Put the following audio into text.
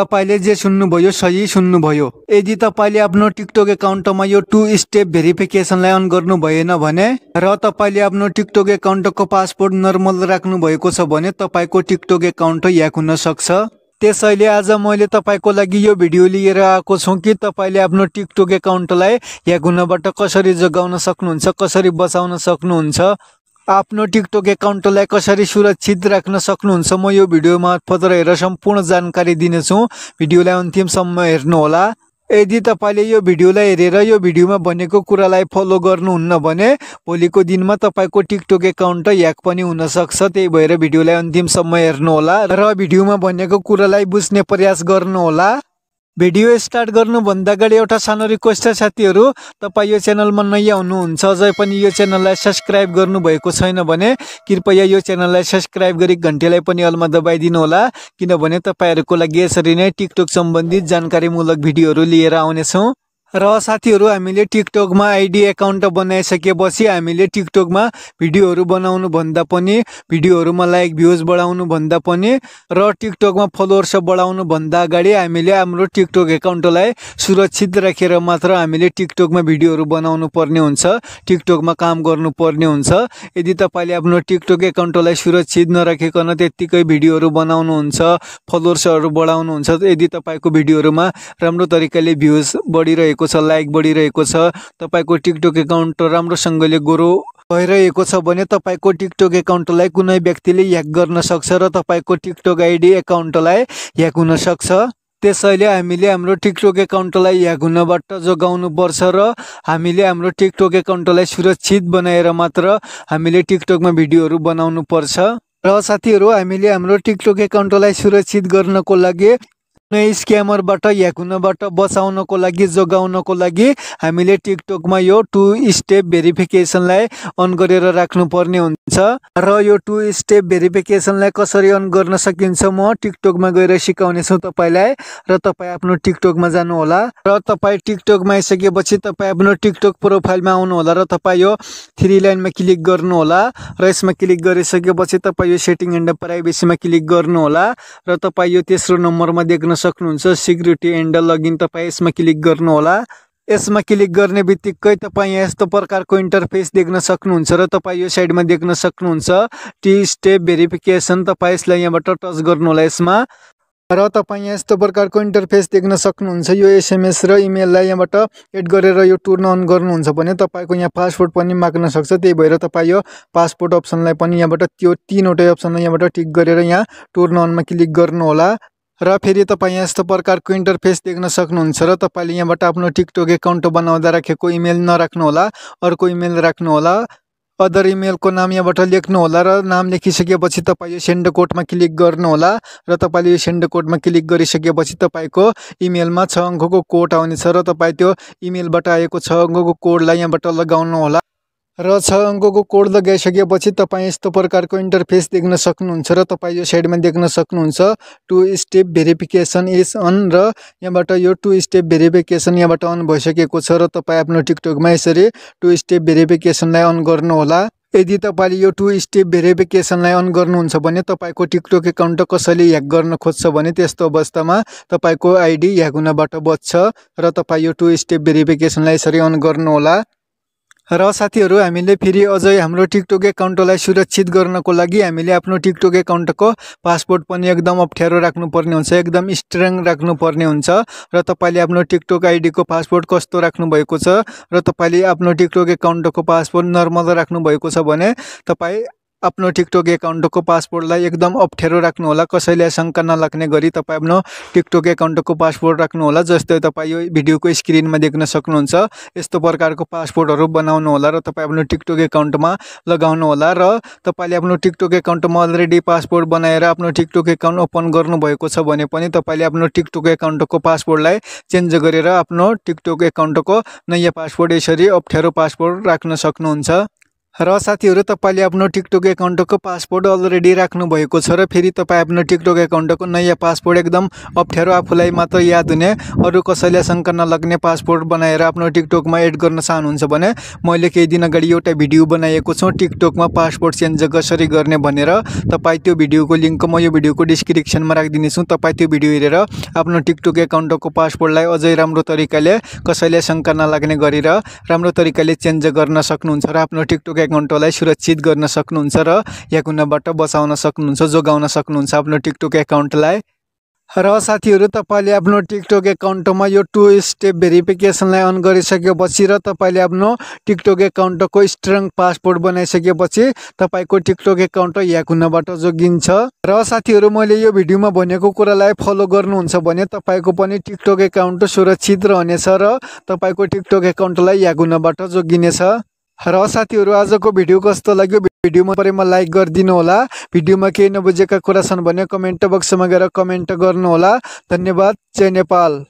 तपाईँले जे सुन्नुभयो सही सुन्नुभयो यदि तपाईँले आफ्नो टिकटक एकाउन्टमा यो टु स्टेप भेरिफिकेसनलाई अन गर्नु भएन भने र तपाईँले आफ्नो टिकटक एकाउन्टको पासपोर्ट नर्मल राख्नु भएको छ भने तपाईँको टिकटक एकाउन्ट याक हुन सक्छ त्यसैले आज मैले तपाईँको लागि यो भिडियो लिएर आएको छु कि तपाईँले आफ्नो टिकटक एकाउन्टलाई ह्याक हुनबाट कसरी जोगाउन सक्नुहुन्छ कसरी बचाउन सक्नुहुन्छ आफ्नो टिकटक एकाउन्टलाई कसरी सुरक्षित राख्न सक्नुहुन्छ म यो भिडियो मार्फत रहेर सम्पूर्ण जानकारी दिनेछु भिडियोलाई अन्तिमसम्म हेर्नुहोला यदि तपाईँले यो भिडियोलाई हेरेर यो भिडियोमा भनेको कुरालाई फलो गर्नुहुन्न भने भोलिको दिनमा तपाईँको टिकटक एकाउन्ट ह्याक पनि हुनसक्छ त्यही भएर भिडियोलाई अन्तिमसम्म हेर्नुहोला र भिडियोमा भनेको कुरालाई बुझ्ने प्रयास गर्नुहोला भिडियो स्टार्ट गर्नुभन्दा अगाडि एउटा सानो रिक्वेस्ट छ साथीहरू तपाईँ यो च्यानलमा नयाँ हुनुहुन्छ अझै पनि यो च्यानललाई सब्सक्राइब गर्नुभएको छैन भने कृपया यो च्यानललाई सब्सक्राइब गरी घन्टीलाई पनि अलमा दबाइदिनुहोला किनभने तपाईँहरूको लागि यसरी नै टिकटक सम्बन्धित जानकारीमूलक भिडियोहरू लिएर आउनेछौँ र साथीहरू हामीले टिकटकमा आइडी एकाउन्ट बनाइसकेपछि हामीले टिकटकमा भिडियोहरू बनाउनु भन्दा पनि भिडियोहरूमा लाइक भ्युज बढाउनु भन्दा पनि र टिकटकमा फलोवर्स बढाउनु भन्दा अगाडि हामीले हाम्रो टिकटक एकाउन्टलाई सुरक्षित राखेर मात्र हामीले टिकटकमा भिडियोहरू बनाउनु पर्ने हुन्छ टिकटकमा काम गर्नुपर्ने हुन्छ यदि तपाईँले आफ्नो टिकटक एकाउन्टलाई सुरक्षित नराखिकन त्यत्तिकै भिडियोहरू बनाउनुहुन्छ फलोवर्सहरू बढाउनुहुन्छ यदि तपाईँको भिडियोहरूमा राम्रो तरिकाले भ्युज बढिरहेको बढिरहेको छ लाइक बढिरहेको छ तपाईँको टिकटक एकाउन्ट राम्रोसँगले गोरो भइरहेको छ भने तपाईँको टिकटक एकाउन्टलाई कुनै व्यक्तिले ह्याक गर्न सक्छ र तपाईँको टिकटक आइडी एकाउन्टलाई ह्याक हुन सक्छ त्यसैले हामीले हाम्रो टिकटक एकाउन्टलाई ह्याक हुनबाट जोगाउनुपर्छ र हामीले हाम्रो टिकटक एकाउन्टलाई सुरक्षित बनाएर मात्र हामीले टिकटकमा भिडियोहरू बनाउनु पर्छ र साथीहरू हामीले हाम्रो टिकटक एकाउन्टलाई सुरक्षित गर्नको लागि कुनै स्क्यामरबाट कुनैबाट बचाउनको लागि जोगाउनको लागि हामीले टिकटकमा यो टु स्टेप भेरिफिकेसनलाई अन गरेर राख्नुपर्ने हुन्छ र यो टु स्टेप भेरिफिकेसनलाई कसरी अन गर्न सकिन्छ म टिकटकमा गएर सिकाउनेछु तपाईँलाई र तपाईँ आफ्नो टिकटकमा जानुहोला र तपाईँ टिकटकमा आइसकेपछि तपाईँ आफ्नो टिकटक प्रोफाइलमा आउनुहोला र तपाईँ यो थ्री लाइनमा क्लिक गर्नुहोला र यसमा क्लिक गरिसकेपछि तपाईँ यो सेटिङ एन्ड प्राइभेसीमा क्लिक गर्नुहोला र तपाईँ यो तेस्रो नम्बरमा देख्न सक्नुहुन्छ सिक्युरिटी एन्ड लगइन तपाईँ यसमा क्लिक गर्नुहोला यसमा क्लिक गर्ने बित्तिकै तपाईँ यस्तो प्रकारको इन्टरफेस देख्न सक्नुहुन्छ र तपाईँ यो साइडमा देख्न सक्नुहुन्छ टी स्टेप भेरिफिकेसन तपाईँ यसलाई यहाँबाट टच गर्नुहोला यसमा र तपाईँ यहाँ यस्तो प्रकारको इन्टरफेस देख्न सक्नुहुन्छ यो एसएमएस र इमेललाई यहाँबाट एड गरेर यो टुर्न अन गर्नुहुन्छ भने तपाईँको यहाँ पासपोर्ट पनि माग्न सक्छ त्यही भएर तपाईँ यो पासपोर्ट अप्सनलाई पनि यहाँबाट त्यो तिनवटै अप्सनलाई यहाँबाट टिक गरेर यहाँ टुर्न अनमा क्लिक गर्नुहोला र फेरि तपाईँ यहाँ यस्तो प्रकारको इन्टरफेस देख्न सक्नुहुन्छ र तपाईँले यहाँबाट आफ्नो टिकटक एकाउन्ट बनाउँदा राखेको इमेल नराख्नुहोला अर्को इमेल राख्नुहोला अदर इमेलको नाम यहाँबाट लेख्नुहोला र नाम लेखिसकेपछि तपाईँ यो सेन्ड कोडमा क्लिक गर्नुहोला र तपाईँले यो सेन्ड कोडमा क्लिक गरिसकेपछि तपाईँको इमेलमा छ अङ्कको कोड आउनेछ र तपाईँ त्यो इमेलबाट आएको छ अङ्कको कोडलाई यहाँबाट लगाउनुहोला र छ अङ्कको कोड लगाइसकेपछि तपाईँ यस्तो प्रकारको इन्टरफेस देख्न सक्नुहुन्छ र तपाईँ यो साइडमा देख्न सक्नुहुन्छ two step verification is on र यहाँबाट यो टु स्टेप भेरिफिकेसन यहाँबाट अन भइसकेको छ र तपाईँ आफ्नो टिकटकमा यसरी टु स्टेप भेरिफिकेसनलाई अन गर्नुहोला यदि तपाईँले यो टु स्टेप भेरिफिकेसनलाई अन गर्नुहुन्छ भने तपाईँको टिकटक एकाउन्ट कसैले ह्याक गर्न खोज्छ भने त्यस्तो अवस्थामा तपाईँको आइडी ह्याक हुनबाट बच्छ र तपाईँ यो टु स्टेप भेरिफिकेसनलाई यसरी अन गर्नुहोला र साथीहरू हामीले फेरि अझै हाम्रो टिकटक एकाउन्टलाई सुरक्षित गर्नको लागि हामीले आफ्नो टिकटक एकाउन्टको पासपोर्ट पनि एकदम अप्ठ्यारो राख्नुपर्ने हुन्छ एकदम स्ट्रङ राख्नुपर्ने हुन्छ र तपाईँले आफ्नो टिकटक आइडीको पासपोर्ट कस्तो राख्नुभएको छ र तपाईँले आफ्नो टिकटक एकाउन्टको पासपोर्ट नर्मल राख्नुभएको छ भने तपाईँ आफ्नो टिकटक एकाउन्टको पासवर्डलाई एकदम अप्ठ्यारो राख्नुहोला कसैलाई शङ्का नलाग्ने गरी तपाईँ आफ्नो टिकटक एकाउन्टको पासवर्ड राख्नुहोला जस्तै तपाईँ यो भिडियोको स्क्रिनमा देख्न सक्नुहुन्छ यस्तो प्रकारको पासवर्डहरू बनाउनुहोला र तपाईँ आफ्नो टिकटक एकाउन्टमा लगाउनुहोला र तपाईँले आफ्नो टिकटक एकाउन्टमा अलरेडी पासवर्ड बनाएर आफ्नो टिकटक एकाउन्ट ओपन गर्नुभएको छ भने पनि तपाईँले आफ्नो टिकटक एकाउन्टको पासवर्डलाई चेन्ज गरेर आफ्नो टिकटक एकाउन्टको नयाँ पासवर्ड यसरी अप्ठ्यारो पासवर्ड राख्न सक्नुहुन्छ र साथीहरू तपाईँले आफ्नो टिकटक एकाउन्टको पासपोर्ट अलरेडी राख्नुभएको छ र फेरि तपाईँ आफ्नो टिकटक एकाउन्टको नयाँ पासपोर्ट एकदम अप्ठ्यारो आफूलाई मात्र याद हुने अरू कसैलाई शङ्का नलाग्ने पासपोर्ट बनाएर आफ्नो टिकटकमा एड गर्न चाहनुहुन्छ भने मैले केही दिन अगाडि एउटा भिडियो बनाएको छु टिकटकमा पासपोर्ट चेन्ज कसरी गर्ने भनेर तपाईँ त्यो भिडियोको लिङ्क म यो भिडियोको डिस्क्रिप्सनमा राखिदिनेछु तपाईँ त्यो भिडियो हेरेर आफ्नो टिकटक एकाउन्टको पासपोर्टलाई अझै राम्रो तरिकाले कसैलाई शङ्का नलाग्ने गरेर राम्रो तरिकाले चेन्ज गर्न सक्नुहुन्छ र आफ्नो टिकटक एकाउन्टलाई सुरक्षित गर्न सक्नुहुन्छ र या बचाउन सक्नुहुन्छ जोगाउन सक्नुहुन्छ आफ्नो टिकटक एकाउन्टलाई र साथीहरू तपाईँले आफ्नो टिकटक एकाउन्टमा यो टु स्टेप भेरिफिकेसनलाई अन गरिसकेपछि र तपाईँले आफ्नो टिकटक एकाउन्टको स्ट्रङ पासपोर्ट बनाइसकेपछि तपाईँको टिकटक एकाउन्ट या जोगिन्छ र साथीहरू मैले यो भिडियोमा भनेको कुरालाई फलो गर्नुहुन्छ भने तपाईँको पनि टिकटक एकाउन्ट सुरक्षित रहनेछ र तपाईँको टिकटक एकाउन्टलाई या जोगिनेछ र साथीहरू आजको भिडियो कस्तो लाग्यो भिडियोमा परेमा लाइक गरिदिनु होला भिडियोमा केही नबुझेका कुरा छन् भने कमेन्ट बक्समा गएर कमेन्ट गर्नुहोला धन्यवाद जय नेपाल